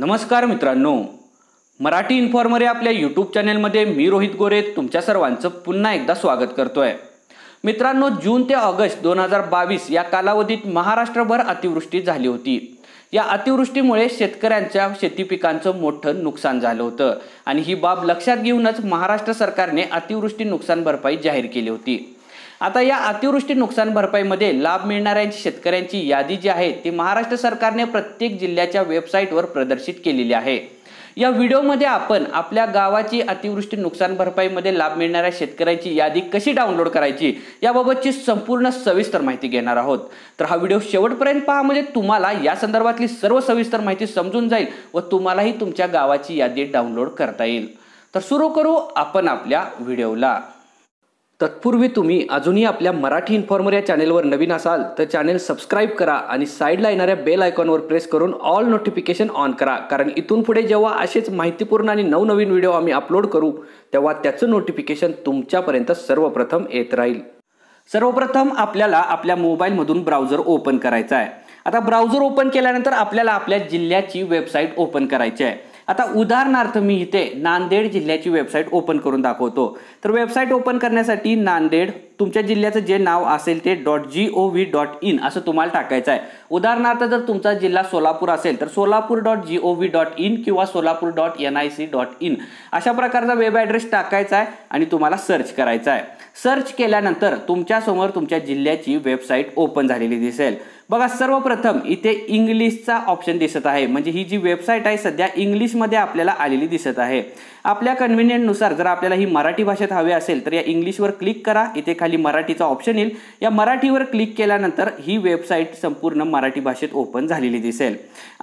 नमस्कार मित्रांनो मराठी इन्फॉर्मर या आपल्या यूट्यूब चॅनेलमध्ये मी रोहित गोरे तुमच्या सर्वांचं पुन्हा एकदा स्वागत करतोय मित्रांनो जून ते ऑगस्ट दोन हजार बावीस या कालावधीत महाराष्ट्रभर अतिवृष्टी झाली होती या अतिवृष्टीमुळे शेतकऱ्यांच्या शेती पिकांचं मोठं नुकसान झालं होतं आणि ही बाब लक्षात घेऊनच महाराष्ट्र सरकारने अतिवृष्टी नुकसान भरपाई जाहीर केली होती आता या अतिवृष्टी नुकसान भरपाईमध्ये लाभ मिळणाऱ्यांची शेतकऱ्यांची यादी जी आहे ती महाराष्ट्र सरकारने प्रत्येक जिल्ह्याच्या वेबसाईटवर प्रदर्शित केलेली आहे या व्हिडिओमध्ये आपण आपल्या गावाची अतिवृष्टी नुकसान भरपाईमध्ये लाभ मिळणाऱ्या शेतकऱ्यांची यादी कशी डाउनलोड करायची याबाबतची संपूर्ण सविस्तर माहिती घेणार आहोत तर हा व्हिडिओ शेवटपर्यंत पहा म्हणजे तुम्हाला या संदर्भातली सर्व सविस्तर माहिती समजून जाईल व तुम्हालाही तुमच्या गावाची यादी डाउनलोड करता येईल तर सुरू करू आपण आपल्या व्हिडिओला तत्पूर्वी तुम्ही अजूनही आपल्या मराठी इन्फॉर्मर या चॅनेलवर नवीन असाल तर चॅनेल सबस्क्राईब करा आणि साईडला येणाऱ्या बेल आयकॉनवर प्रेस करून ऑल नोटिफिकेशन ऑन करा कारण इथून पुढे जेव्हा असेच माहितीपूर्ण आणि नवनवीन व्हिडिओ आम्ही अपलोड करू तेव्हा त्याचं नोटिफिकेशन तुमच्यापर्यंत सर्वप्रथम येत राहील सर्वप्रथम आपल्याला आपल्या मोबाईलमधून ब्राउझर ओपन करायचा आहे आता ब्राउझर ओपन केल्यानंतर आपल्याला आपल्या जिल्ह्याची वेबसाईट ओपन करायची आहे आता उदाहरणार्थ मी इथे नांदेड जिल्ह्याची वेबसाईट ओपन करून दाखवतो तर वेबसाईट ओपन करण्यासाठी नांदेड तुमच्या जिल्ह्याचं जे नाव असेल ते dot G O V dot in असं तुम्हाला टाकायचं आहे उदाहरणार्थ जर तुमचा जिल्हा सोलापूर असेल तर Solapur dot G O V dot in किंवा Solapur dot N I C dot in अशा प्रकारचा वेब ॲड्रेस टाकायचा आहे आणि तुम्हाला सर्च करायचा आहे सर्च केल्यानंतर तुमच्यासमोर तुमच्या जिल्ह्याची वेबसाईट ओपन झालेली दिसेल बघा सर्वप्रथम इथे इंग्लिशचा ऑप्शन दिसत आहे म्हणजे ही जी वेबसाईट आहे सध्या इंग्लिशमध्ये आपल्याला आलेली दिसत आहे आपल्या कन्व्हिनियंटनुसार जर आपल्याला ही मराठी भाषेत हवी असेल तर या इंग्लिशवर क्लिक करा इथे खाली खाली मराठीचा ऑप्शन येईल या मराठीवर क्लिक केल्यानंतर ही वेबसाईट संपूर्ण मराठी भाषेत ओपन झालेली दिसेल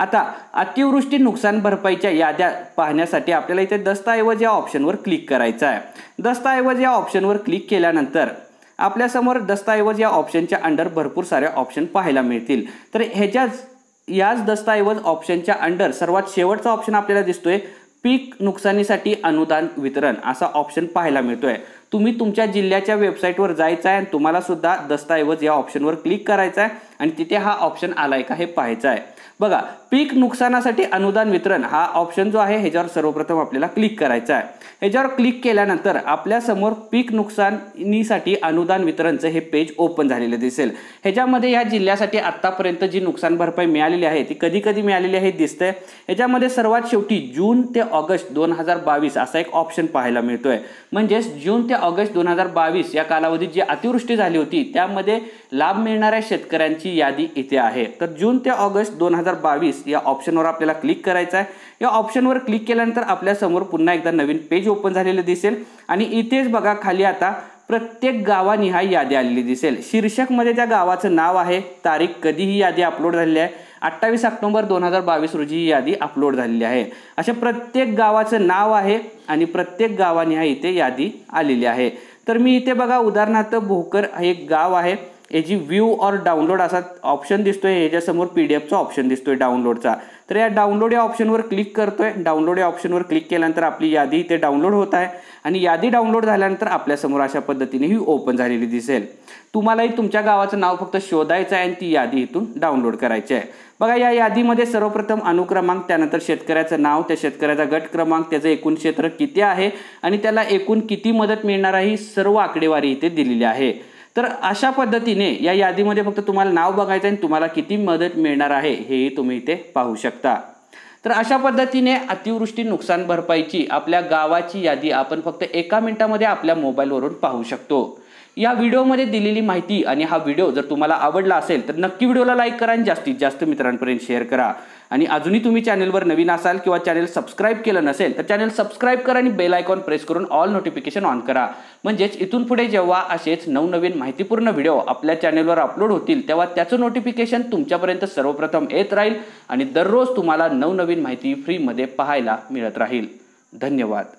आता अतिवृष्टी नुकसान भरपाईच्या याद्या पाहण्यासाठी आपल्याला इथे दस्तऐवज या ऑप्शनवर क्लिक करायचं आहे दस्तऐवज या ऑप्शनवर क्लिक केल्यानंतर आपल्यासमोर दस्तऐवज या ऑप्शनच्या अंडर भरपूर सारे ऑप्शन पाहायला मिळतील तर ह्याच्याच याच दस्तऐवज ऑप्शनच्या अंडर सर्वात शेवटचा ऑप्शन आपल्याला दिसतोय पीक नुकसानीसाठी अनुदान वितरण असा ऑप्शन पाहायला मिळतोय तुम्ही तुमच्या जिल्ह्याच्या वेबसाईटवर जायचं आहे आणि तुम्हाला सुद्धा दस्तऐवज या ऑप्शनवर क्लिक करायचा आहे आणि तिथे हा ऑप्शन आलाय का हे पाहायचं आहे बघा पीक नुकसानासाठी अनुदान वितरण हा ऑप्शन जो आहे ह्याच्यावर सर्वप्रथम आपल्याला क्लिक करायचा आहे ह्याच्यावर क्लिक केल्यानंतर आपल्यासमोर पीक नुकसानीसाठी अनुदान वितरणचं हे पेज ओपन झालेलं दिसेल ह्याच्यामध्ये या जिल्ह्यासाठी आत्तापर्यंत जी नुकसान भरपाई मिळालेली आहे ती कधी कधी मिळालेली आहे दिसतंय ह्याच्यामध्ये सर्वात शेवटी जून ते ऑगस्ट दोन हजार बावीस असा एक ऑप्शन पाहायला मिळतोय म्हणजेच जून ते ऑगस्ट दोन हजार बावीस या कालावधीत जी अतिवृष्टी झाली होती त्यामध्ये लाभ मिळणाऱ्या शेतकऱ्यांची यादी इथे आहे तर जून ते ऑगस्ट दोन हजार बावीस या ऑप्शनवर आपल्याला क्लिक करायचं आहे या ऑप्शनवर क्लिक केल्यानंतर आपल्यासमोर पुन्हा एकदा नवीन पेज ओपन झालेलं दिसेल आणि इथेच बघा खाली आता प्रत्येक गावानिहाय यादी आलेली दिसेल शीर्षकमध्ये त्या गावाचं नाव आहे तारीख कधी ही यादी अपलोड झालेली आहे अठ्ठावीस ऑक्टोबर दोन हजार बावीस रोजी ही यादी अपलोड झालेली आहे अशा प्रत्येक गावाचं नाव आहे आणि प्रत्येक गावाने ह्या इथे यादी आलेली आहे तर मी इथे बघा उदाहरणार्थ भोकर हे एक गाव आहे जी व्यू और डाउनलोड असा ऑप्शन दिसतोय याच्यासमोर पी डी एफचा ऑप्शन दिसतोय डाउनलोडचा तर या डाउनलोड या ऑप्शनवर क्लिक करतोय डाउनलोड या ऑप्शनवर क्लिक केल्यानंतर आपली यादी इथे डाउनलोड होत आहे आणि यादी डाउनलोड झाल्यानंतर आपल्यासमोर अशा पद्धतीने ही ओपन झालेली दिसेल तुम्हालाही तुमच्या गावाचं नाव फक्त शोधायचं आहे आणि ती यादी इथून डाउनलोड करायची आहे बघा या यादीमध्ये सर्वप्रथम अनुक्रमांक त्यानंतर शेतकऱ्याचं नाव त्या शेतकऱ्याचा गट क्रमांक त्याचं एकूण क्षेत्र किती आहे आणि त्याला एकूण किती मदत मिळणार आहे ही सर्व आकडेवारी इथे दिलेली आहे तर अशा पद्धतीने या यादीमध्ये फक्त तुम्हाला नाव बघायचं आणि तुम्हाला किती मदत मिळणार आहे हेही तुम्ही इथे पाहू शकता तर अशा पद्धतीने अतिवृष्टी नुकसान भरपाईची आपल्या गावाची यादी आपण फक्त एका मिनिटामध्ये आपल्या मोबाईलवरून पाहू शकतो या व्हिडिओमध्ये दिलेली माहिती आणि हा व्हिडिओ जर तुम्हाला आवडला असेल तर नक्की व्हिडिओला लाईक करा आणि जास्तीत जास्त मित्रांपर्यंत शेअर करा आणि अजूनही तुम्ही चॅनलवर नवीन असाल किंवा चॅनल सबस्क्राईब केलं नसेल तर चॅनल सबस्क्राईब करा आणि बेल आयकॉन प्रेस करून ऑल नोटिफिकेशन ऑन करा म्हणजेच इथून पुढे जेव्हा असेच नवनवीन माहितीपूर्ण व्हिडिओ आपल्या चॅनलवर अपलोड होतील तेव्हा त्याचं नोटिफिकेशन तुमच्यापर्यंत सर्वप्रथम येत राहील आणि दररोज तुम्हाला नवनवीन माहिती फ्रीमध्ये पाहायला मिळत राहील धन्यवाद